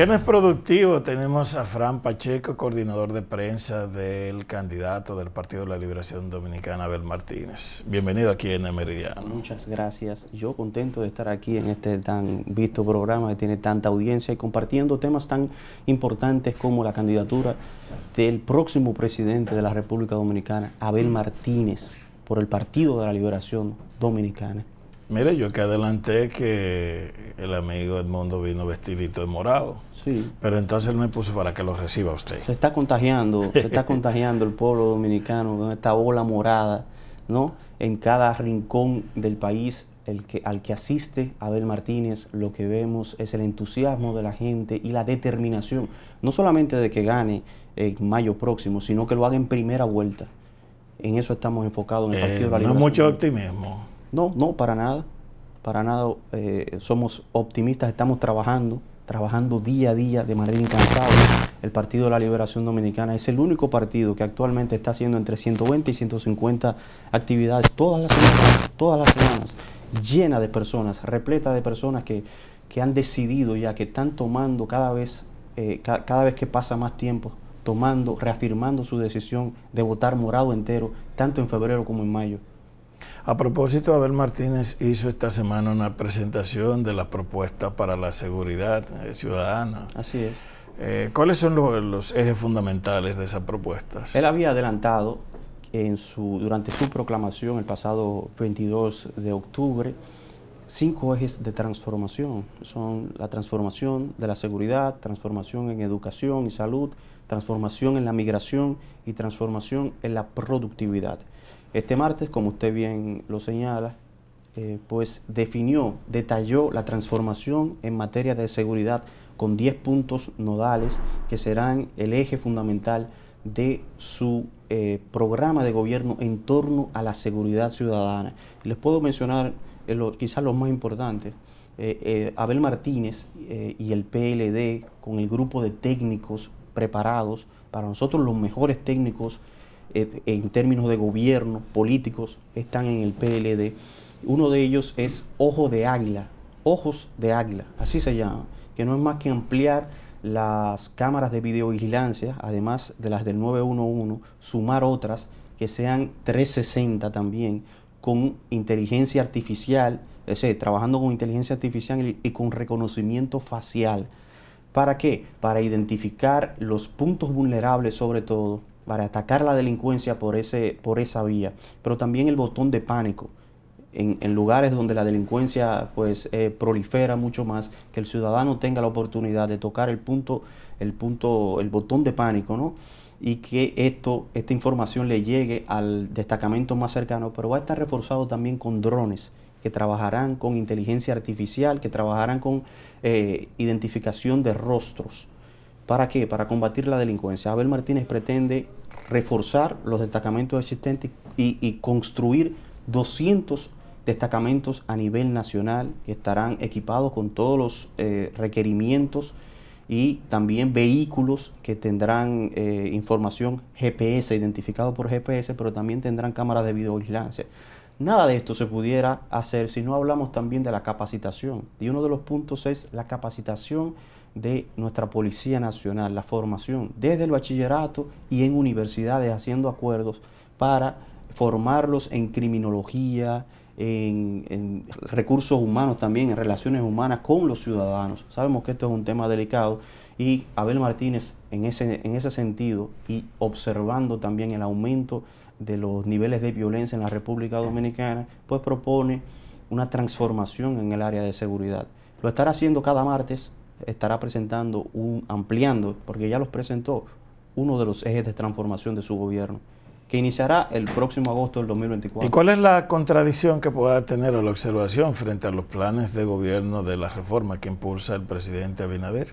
Viernes productivo, tenemos a Fran Pacheco, coordinador de prensa del candidato del Partido de la Liberación Dominicana, Abel Martínez. Bienvenido aquí en el Meridiano. Muchas gracias. Yo contento de estar aquí en este tan visto programa que tiene tanta audiencia y compartiendo temas tan importantes como la candidatura del próximo presidente de la República Dominicana, Abel Martínez, por el Partido de la Liberación Dominicana. Mire, yo que adelanté que el amigo Edmundo vino vestidito de morado. Sí. Pero entonces él me puso para que lo reciba usted. Se está contagiando, se está contagiando el pueblo dominicano con esta ola morada, ¿no? En cada rincón del país el que, al que asiste Abel Martínez, lo que vemos es el entusiasmo de la gente y la determinación, no solamente de que gane en mayo próximo, sino que lo haga en primera vuelta. En eso estamos enfocados en el Partido eh, de la No mucho optimismo. No, no, para nada. Para nada eh, somos optimistas, estamos trabajando, trabajando día a día de manera incansable. El Partido de la Liberación Dominicana es el único partido que actualmente está haciendo entre 120 y 150 actividades todas las semanas, todas las semanas, llena de personas, repleta de personas que, han decidido ya, que están tomando cada vez, eh, cada vez que pasa más tiempo, tomando, reafirmando su decisión de votar morado entero, tanto en febrero como en mayo. A propósito, Abel Martínez hizo esta semana una presentación de la propuesta para la seguridad eh, ciudadana. Así es. Eh, ¿Cuáles son los, ejes fundamentales de esas propuestas? Él había adelantado durante su proclamación el pasado 22 de octubre cinco ejes de transformación. Son la transformación de la seguridad, transformación en educación y salud, transformación en la migración y transformación en la productividad. Este martes, como usted bien lo señala, eh, pues definió, detalló la transformación en materia de seguridad con 10 puntos nodales que serán el eje fundamental de su eh, programa de gobierno en torno a la seguridad ciudadana. Les puedo mencionar quizás eh, lo, quizás los más importantes. Abel Martínez y el PLD con el grupo de técnicos preparados, para nosotros los mejores técnicos eh, en términos de gobierno, políticos, están en el PLD. Uno de ellos es Ojo de Águila, Ojos de Águila, así se llama, que no es más que ampliar las cámaras de videovigilancia, además de las del 911, sumar otras que sean 360 también, con inteligencia artificial, es decir, trabajando con inteligencia artificial y con reconocimiento facial. ¿Para qué? Para identificar los puntos vulnerables sobre todo para atacar la delincuencia por, ese, por esa vía, pero también el botón de pánico. En, lugares donde la delincuencia pues eh, prolifera mucho más, que el ciudadano tenga la oportunidad de tocar el punto, el punto, el botón de pánico, ¿no? y que esto, esta información le llegue al destacamento más cercano, pero va a estar reforzado también con drones que trabajarán con inteligencia artificial, que trabajarán con eh, identificación de rostros. ¿Para qué? Para combatir la delincuencia. Abel Martínez pretende reforzar los destacamentos existentes y, construir 200 destacamentos a nivel nacional que estarán equipados con todos los eh, requerimientos y también vehículos que tendrán eh, información GPS, identificado por GPS, pero también tendrán cámaras de videovigilancia. Nada de esto se pudiera hacer si no hablamos también de la capacitación. Y uno de los puntos es la capacitación de nuestra Policía Nacional, la formación desde el bachillerato y en universidades haciendo acuerdos para formarlos en criminología, en, recursos humanos también, en relaciones humanas con los ciudadanos. Sabemos que esto es un tema delicado y Abel Martínez en ese, en ese sentido y observando también el aumento de los niveles de violencia en la República Dominicana, pues propone una transformación en el área de seguridad. Lo estará haciendo cada martes estará presentando, un, ampliando, porque ya los presentó, uno de los ejes de transformación de su gobierno, que iniciará el próximo agosto del 2024. ¿Y cuál es la contradicción que pueda tener la observación frente a los planes de gobierno de la reforma que impulsa el presidente Abinader?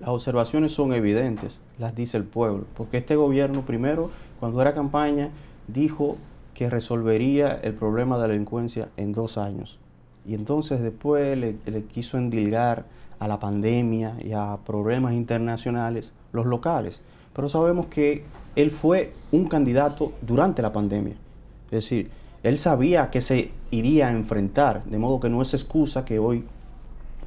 Las observaciones son evidentes, las dice el pueblo, porque este gobierno primero, cuando era campaña, dijo que resolvería el problema de la delincuencia en dos años. Y entonces después le, quiso endilgar a la pandemia y a problemas internacionales los locales. Pero sabemos que él fue un candidato durante la pandemia. Es decir, él sabía que se iría a enfrentar, de modo que no es excusa que hoy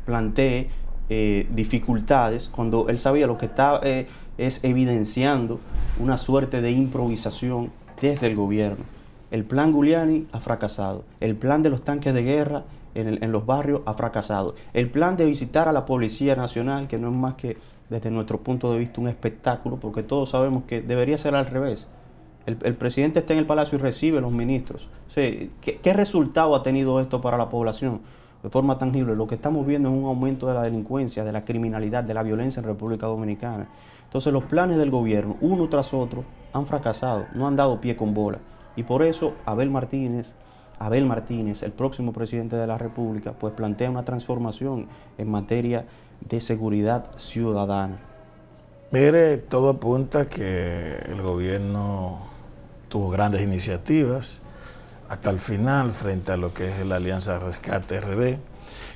plantee eh, dificultades cuando él sabía lo que está eh, es evidenciando una suerte de improvisación desde el gobierno. El plan Giuliani ha fracasado, el plan de los tanques de guerra en, los barrios ha fracasado. El plan de visitar a la Policía Nacional, que no es más que desde nuestro punto de vista un espectáculo, porque todos sabemos que debería ser al revés. El, presidente está en el palacio y recibe a los ministros. ¿qué, ¿qué, resultado ha tenido esto para la población? De forma tangible, lo que estamos viendo es un aumento de la delincuencia, de la criminalidad, de la violencia en República Dominicana. Entonces los planes del gobierno, uno tras otro, han fracasado, no han dado pie con bola. Y por eso Abel Martínez, Abel Martínez, el próximo presidente de la República, pues plantea una transformación en materia de seguridad ciudadana. Mire, todo apunta que el gobierno tuvo grandes iniciativas hasta el final frente a lo que es la Alianza Rescate RD.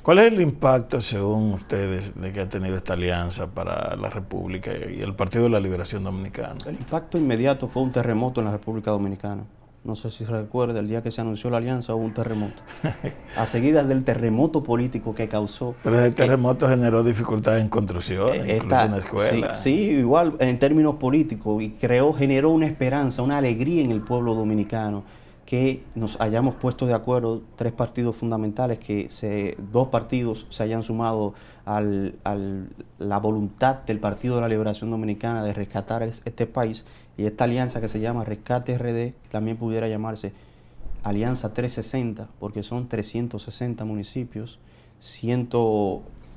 ¿Cuál es el impacto, según ustedes, de que ha tenido esta alianza para la República y el Partido de la Liberación Dominicana? El impacto inmediato fue un terremoto en la República Dominicana. No sé si se recuerda, el día que se anunció la alianza hubo un terremoto. A seguida del terremoto político que causó. Pero el eh, terremoto generó dificultades en construcción, eh, incluso en la escuela. Sí, igual en términos políticos, y creó, generó una esperanza, una alegría en el pueblo dominicano que nos hayamos puesto de acuerdo tres partidos fundamentales, que se, dos partidos se hayan sumado a la voluntad del Partido de la Liberación Dominicana de rescatar este país y esta alianza que se llama Rescate RD, también pudiera llamarse Alianza 360, porque son 360 municipios,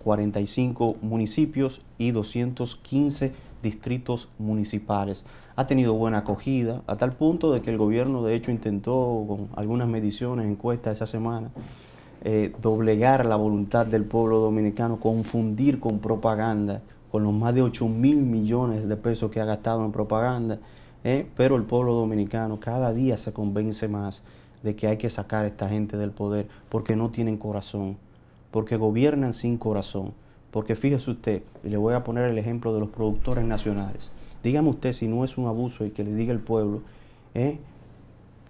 145 municipios y 215 distritos municipales. Ha tenido buena acogida, a tal punto de que el gobierno de hecho intentó con algunas mediciones, encuestas esa semana, eh, doblegar la voluntad del pueblo dominicano, confundir con propaganda, con los más de 8 mil millones de pesos que ha gastado en propaganda. Eh, pero el pueblo dominicano cada día se convence más de que hay que sacar a esta gente del poder porque no tienen corazón, porque gobiernan sin corazón. Porque fíjese usted, y le voy a poner el ejemplo de los productores nacionales. Dígame usted si no es un abuso y que le diga el pueblo ¿eh?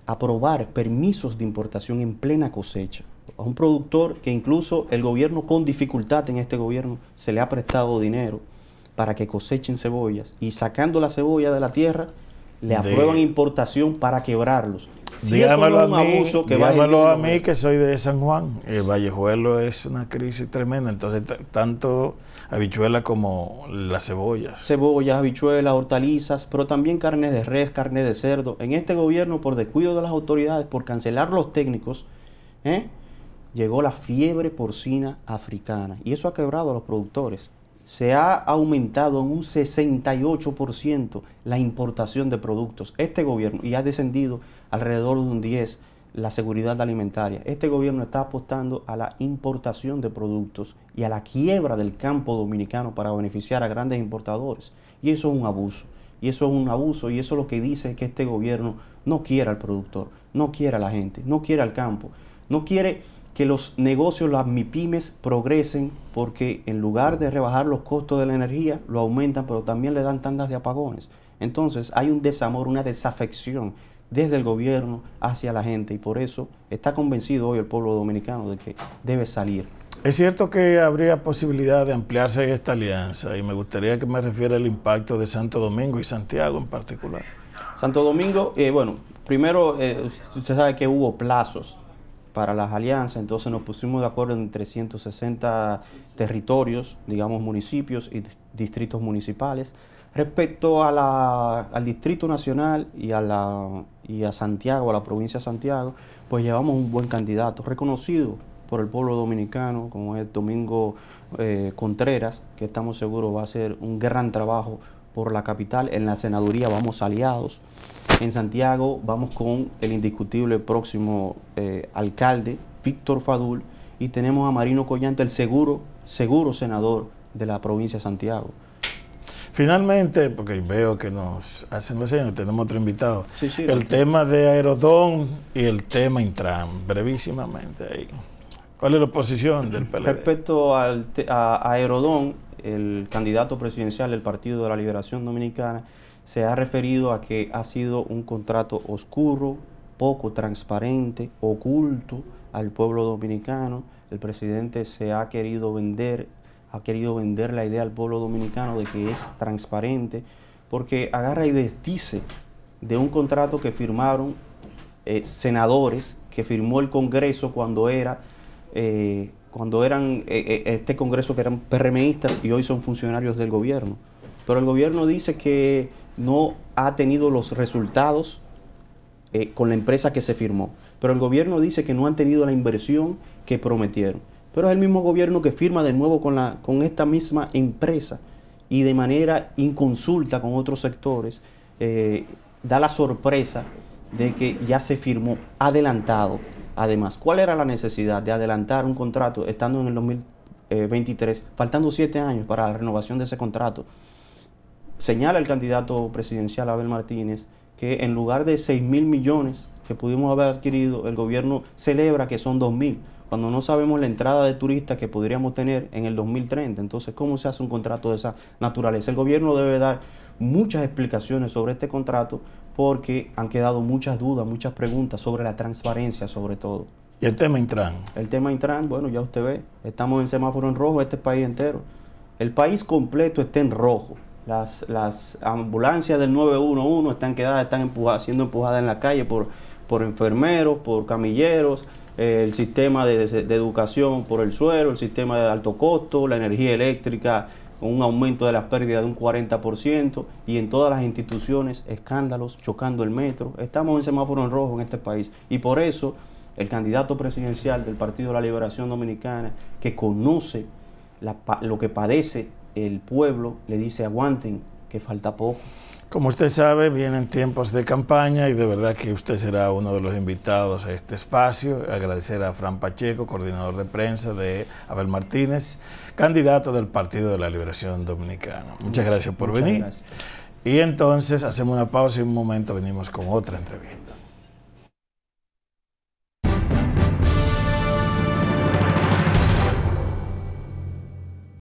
aprobar permisos de importación en plena cosecha a un productor que incluso el gobierno con dificultad en este gobierno se le ha prestado dinero para que cosechen cebollas y sacando la cebolla de la tierra le aprueban importación para quebrarlos. Sí, a mí, que a mí eh. que soy de San Juan. El eh, Vallejuelo es una crisis tremenda. Entonces, tanto habichuela como las cebollas. Cebollas, habichuelas, hortalizas, pero también carnes de res, carne de cerdo. En este gobierno, por descuido de las autoridades, por cancelar los técnicos, ¿eh? llegó la fiebre porcina africana. Y eso ha quebrado a los productores. Se ha aumentado en un 68% la importación de productos. Este gobierno, y ha descendido alrededor de un 10 la seguridad alimentaria. Este gobierno está apostando a la importación de productos y a la quiebra del campo dominicano para beneficiar a grandes importadores. Y eso es un abuso. Y eso es un abuso. Y eso es lo que dice que este gobierno no quiere al productor, no quiere a la gente, no quiere al campo, no quiere que los negocios, las MIPIMES progresen porque en lugar de rebajar los costos de la energía, lo aumentan, pero también le dan tandas de apagones. Entonces hay un desamor, una desafección desde el gobierno hacia la gente y por eso está convencido hoy el pueblo dominicano de que debe salir. Es cierto que habría posibilidad de ampliarse esta alianza y me gustaría que me refiera al impacto de Santo Domingo y Santiago en particular. Santo Domingo, eh, bueno, primero eh, usted sabe que hubo plazos para las alianzas, entonces nos pusimos de acuerdo en 360 territorios, digamos municipios y distritos municipales. Respecto al Distrito Nacional y a la y a Santiago, a la provincia de Santiago, pues llevamos un buen candidato, reconocido por el pueblo dominicano, como es Domingo eh, Contreras, que estamos seguros va a hacer un gran trabajo por la capital. En la senaduría vamos aliados. En Santiago vamos con el indiscutible próximo eh, alcalde, Víctor Fadul, y tenemos a Marino Collante, el seguro, seguro senador de la provincia de Santiago. Finalmente, porque veo que nos hacen la señal, tenemos otro invitado, el tema de Aerodón y el tema Intram, brevísimamente ¿Cuál es la posición del PLD? Respecto al a Aerodón, el candidato presidencial del Partido de la Liberación Dominicana se ha referido a que ha sido un contrato oscuro, poco transparente, oculto al pueblo dominicano. El presidente se ha querido vender ha querido vender la idea al pueblo dominicano de que es transparente, porque agarra y destice de un contrato que firmaron eh, senadores, que firmó el Congreso cuando era... Eh, cuando eran eh, este Congreso que eran PRMistas y hoy son funcionarios del gobierno. Pero el gobierno dice que no ha tenido los resultados con la empresa que se firmó. Pero el gobierno dice que no han tenido la inversión que prometieron. Pero es el mismo gobierno que firma de nuevo con, la, con esta misma empresa y de manera inconsulta con otros sectores, eh, da la sorpresa de que ya se firmó adelantado. Además, ¿cuál era la necesidad de adelantar un contrato estando en el 2023, faltando siete años para la renovación de ese contrato? Señala el candidato presidencial Abel Martínez que en lugar de 6 mil millones que pudimos haber adquirido, el gobierno celebra que son 2 mil cuando no sabemos la entrada de turistas que podríamos tener en el 2030. Entonces, ¿cómo se hace un contrato de esa naturaleza? El gobierno debe dar muchas explicaciones sobre este contrato porque han quedado muchas dudas, muchas preguntas sobre la transparencia sobre todo. ¿Y el tema Intran? El tema Intran, bueno, ya usted ve, estamos en semáforo en rojo, este país entero. El país completo está en rojo. Las, las ambulancias del 911 están quedadas, están empujadas, siendo empujadas en la calle por, por enfermeros, por camilleros, el sistema de, educación por el suelo, el sistema de alto costo, la energía eléctrica, un aumento de las pérdidas de un 40% y en todas las instituciones escándalos chocando el metro. Estamos en semáforo en rojo en este país y por eso el candidato presidencial del Partido de la Liberación Dominicana, que conoce lo que padece el pueblo, le dice aguanten, que falta poco. Como usted sabe, vienen tiempos de campaña y de verdad que usted será uno de los invitados a este espacio. Agradecer a Fran Pacheco, coordinador de prensa de Abel Martínez, candidato del Partido de la Liberación Dominicana. Muchas gracias por venir. Y entonces hacemos una pausa y un momento venimos con otra entrevista.